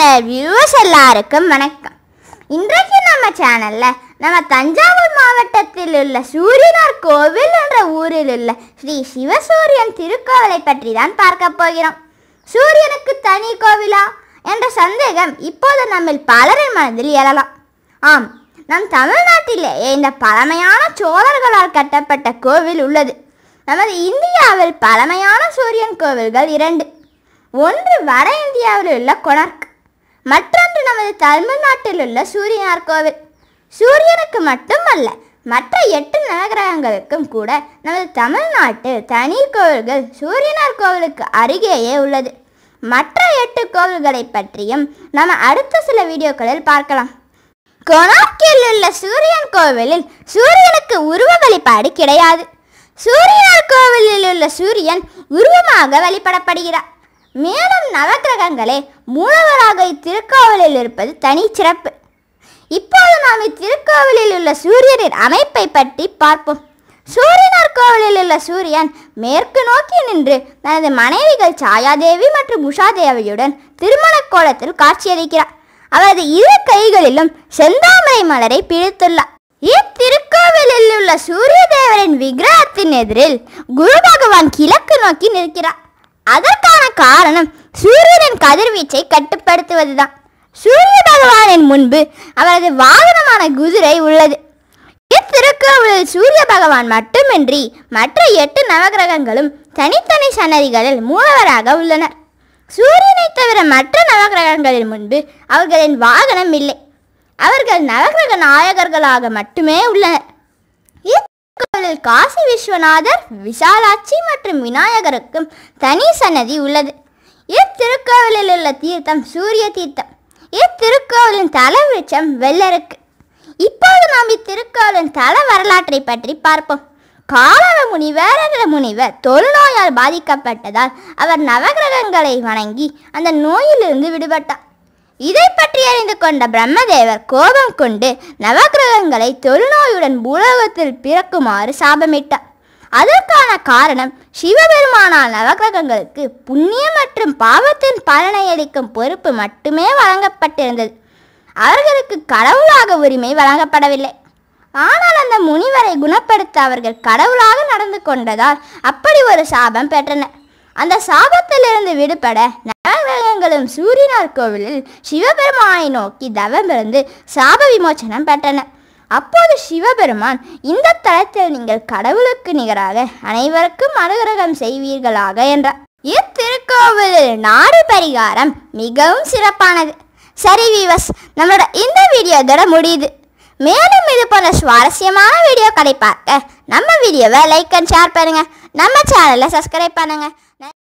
channel viewers எல்லாருக்கும் வணக்கம் இன்றைக்கு நம்ம சேனலில் நம்ம தஞ்சாவூர் மாவட்டத்தில் உள்ள சூரியனார் கோவில் என்ற ஊரில் உள்ள ஸ்ரீ சிவசூரியன் திருக்கோவிலை பற்றி தான் பார்க்க போகிறோம் சூரியனுக்கு தனி கோவிலா என்ற சந்தேகம் இப்போது நம்மில் பலரின் மனதில் எழலாம் ஆம் நம் தமிழ்நாட்டிலேயே இந்த பழமையான சோழர்களால் கட்டப்பட்ட கோவில் உள்ளது நமது இந்தியாவில் பழமையான சூரியன் கோவில்கள் இரண்டு ஒன்று வட இந்தியாவில் உள்ள கொணர்க் மற்றொன்று நமது தமிழ்நாட்டில் உள்ள சூரியனார் கோவில் சூரியனுக்கு மட்டுமல்ல மற்ற எட்டு நவகிரகங்களுக்கும் கூட நமது தமிழ்நாட்டில் தனி கோவில்கள் சூரியனார் கோவிலுக்கு அருகேயே உள்ளது மற்ற எட்டு கோவில்களை பற்றியும் நம்ம அடுத்த சில வீடியோக்களில் பார்க்கலாம் கொனாக்கில் உள்ள சூரியன் கோவிலில் சூரியனுக்கு உருவ வழிபாடு கிடையாது சூரியனார் கோவிலில் உள்ள சூரியன் உருவமாக வழிபடப்படுகிறார் மேலும் நவக்கிரகங்களே மூலவராக இத்திருக்காவலில் இருப்பது தனி சிறப்பு இப்போது நாம் இத்திருக்கோவிலில் உள்ள சூரியனின் அமைப்பை பற்றி பார்ப்போம் சூரியனார் கோவிலில் உள்ள சூரியன் மேற்கு நோக்கி நின்று தனது மனைவிகள் சாயாதேவி மற்றும் உஷாதேவியுடன் திருமண கோலத்தில் காட்சியளிக்கிறார் அவரது இரு கைகளிலும் செந்தாமரை மலரை பிடித்துள்ளார் இத்திருக்கோவிலில் உள்ள சூரிய தேவரின் விக்கிரகத்தின் எதிரில் குரு பகவான் கிழக்கு நோக்கி நிற்கிறார் அதற்கான காரணம் சூரியனின் கதிர்வீச்சை கட்டுப்படுத்துவதுதான் சூரிய பகவானின் முன்பு அவரது வாகனமான குதிரை உள்ளது இத்திருக்கோவிலில் சூரிய பகவான் மட்டுமின்றி மற்ற எட்டு நவகிரகங்களும் தனித்தனி சன்னதிகளில் மூலவராக உள்ளனர் சூரியனை தவிர மற்ற நவகிரகங்களில் முன்பு அவர்களின் வாகனம் இல்லை அவர்கள் நவகிரக நாயகர்களாக மட்டுமே உள்ளனர் திருக்கோவில் காசி விஸ்வநாதர் விசாலாட்சி மற்றும் விநாயகருக்கும் தனி சன்னதி உள்ளது இத்திருக்கோவிலில் உள்ள தீர்த்தம் சூரிய தீர்த்தம் இத்திருக்கோவிலின் தல விருட்சம் வெள்ளருக்கு இப்போது நாம் இத்திருக்கோவிலின் தல வரலாற்றை பற்றி பார்ப்போம் காலவ முனிவர் என்ற முனிவர் தொழுநோயால் பாதிக்கப்பட்டதால் அவர் நவகிரகங்களை வணங்கி அந்த நோயிலிருந்து விடுபட்டார் இதை பற்றி அறிந்து கொண்ட பிரம்மதேவர் கோபம் கொண்டு நவகிரகங்களை தொழுநோய் குழந்தையுடன் உலகத்தில் பிறக்குமாறு சாபமிட்டார் அதற்கான காரணம் சிவபெருமானால் நவகிரகங்களுக்கு புண்ணியம் மற்றும் பாவத்தின் பலனை அளிக்கும் பொறுப்பு மட்டுமே வழங்கப்பட்டிருந்தது அவர்களுக்கு கடவுளாக உரிமை வழங்கப்படவில்லை ஆனால் அந்த முனிவரை குணப்படுத்த அவர்கள் கடவுளாக நடந்து கொண்டதால் அப்படி ஒரு சாபம் பெற்றனர் அந்த சாபத்திலிருந்து விடுபட நவகிரகங்களும் சூரியனார் கோவிலில் சிவபெருமானை நோக்கி தவமிருந்து சாப விமோச்சனம் பெற்றன அப்போது சிவபெருமான் இந்த தளத்தில் நீங்கள் கடவுளுக்கு நிகராக அனைவருக்கும் அனுகிரகம் செய்வீர்களாக என்றார் இத்திருக்கோவிலில் நாடு பரிகாரம் மிகவும் சிறப்பானது சரி வீவஸ் நம்மளோட இந்த வீடியோ இதோட முடியுது மேலும் இது போன்ற சுவாரஸ்யமான வீடியோ பார்க்க நம்ம வீடியோவை லைக் அண்ட் ஷேர் பண்ணுங்க நம்ம சேனலை சப்ஸ்கிரைப் பண்ணுங்கள்